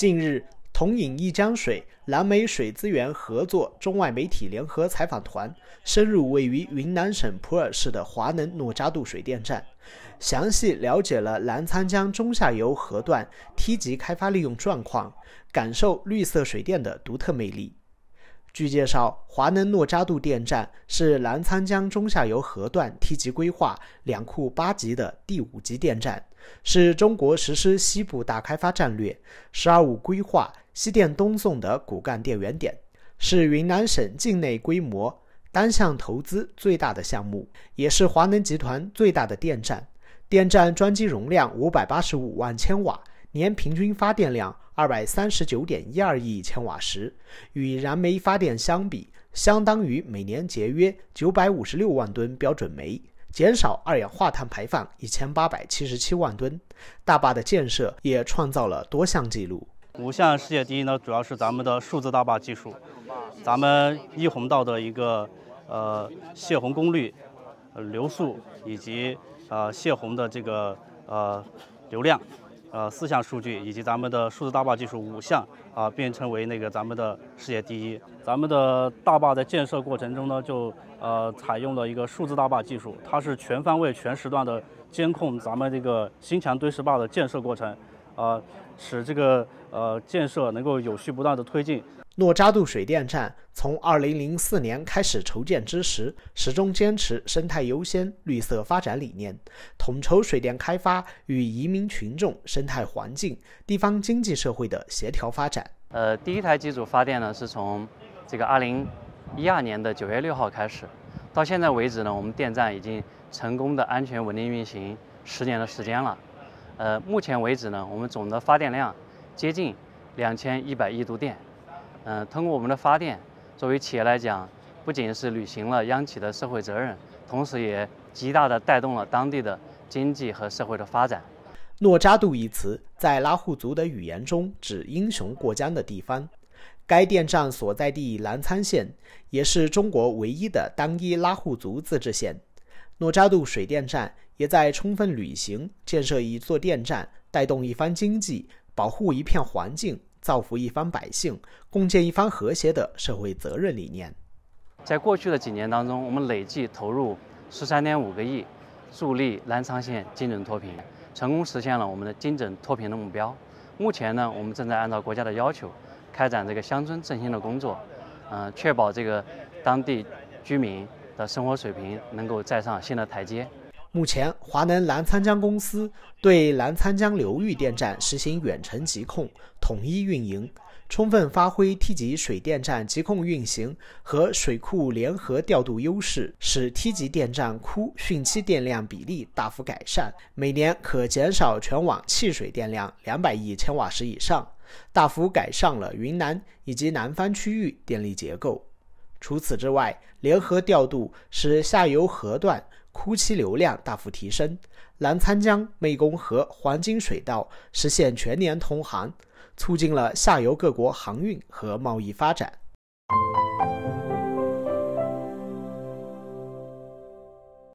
近日，同饮一江水，蓝莓水资源合作中外媒体联合采访团深入位于云南省普洱市的华能诺扎杜水电站，详细了解了澜沧江中下游河段梯级开发利用状况，感受绿色水电的独特魅力。据介绍，华能诺扎杜电站是澜沧江中下游河段梯级规划两库八级的第五级电站，是中国实施西部大开发战略“十二五”规划西电东送的骨干电源点，是云南省境内规模、单向投资最大的项目，也是华能集团最大的电站。电站装机容量五百八十五万千瓦，年平均发电量。二百三十九点一二亿千瓦时，与燃煤发电相比，相当于每年节约九百五十六万吨标准煤，减少二氧化碳排放一千八百七十七万吨。大坝的建设也创造了多项纪录，五项世界第一呢，主要是咱们的数字大坝技术，咱们一洪道的一个呃泄洪功率、流速以及呃泄洪的这个呃流量。呃，四项数据以及咱们的数字大坝技术五项啊，变成为那个咱们的世界第一。咱们的大坝在建设过程中呢，就呃采用了一个数字大坝技术，它是全方位、全时段的监控咱们这个新墙堆石坝的建设过程，呃，使这个呃建设能够有序、不断的推进。诺扎杜水电站从二零零四年开始筹建之时，始终坚持生态优先、绿色发展理念，统筹水电开发与移民群众、生态环境、地方经济社会的协调发展。呃，第一台机组发电呢，是从这个二零一二年的九月六号开始，到现在为止呢，我们电站已经成功的安全稳定运行十年的时间了。呃，目前为止呢，我们总的发电量接近两千一百亿度电。嗯，通过我们的发电，作为企业来讲，不仅是履行了央企的社会责任，同时也极大的带动了当地的经济和社会的发展。诺扎杜一词在拉祜族的语言中指英雄过江的地方。该电站所在地澜沧县也是中国唯一的单一拉祜族自治县。诺扎杜水电站也在充分履行建设一座电站，带动一番经济，保护一片环境。造福一方百姓，共建一方和谐的社会责任理念。在过去的几年当中，我们累计投入十三点五个亿，助力澜沧县精准脱贫，成功实现了我们的精准脱贫的目标。目前呢，我们正在按照国家的要求，开展这个乡村振兴的工作，嗯，确保这个当地居民的生活水平能够再上新的台阶。目前，华能澜沧江公司对澜沧江流域电站实行远程集控统一运营，充分发挥梯级水电站集控运行和水库联合调度优势，使梯级电站库汛期电量比例大幅改善，每年可减少全网汽水电量两百亿千瓦时以上，大幅改善了云南以及南方区域电力结构。除此之外，联合调度使下游河段。枯期流量大幅提升，澜沧江湄公河黄金水道实现全年通航，促进了下游各国航运和贸易发展。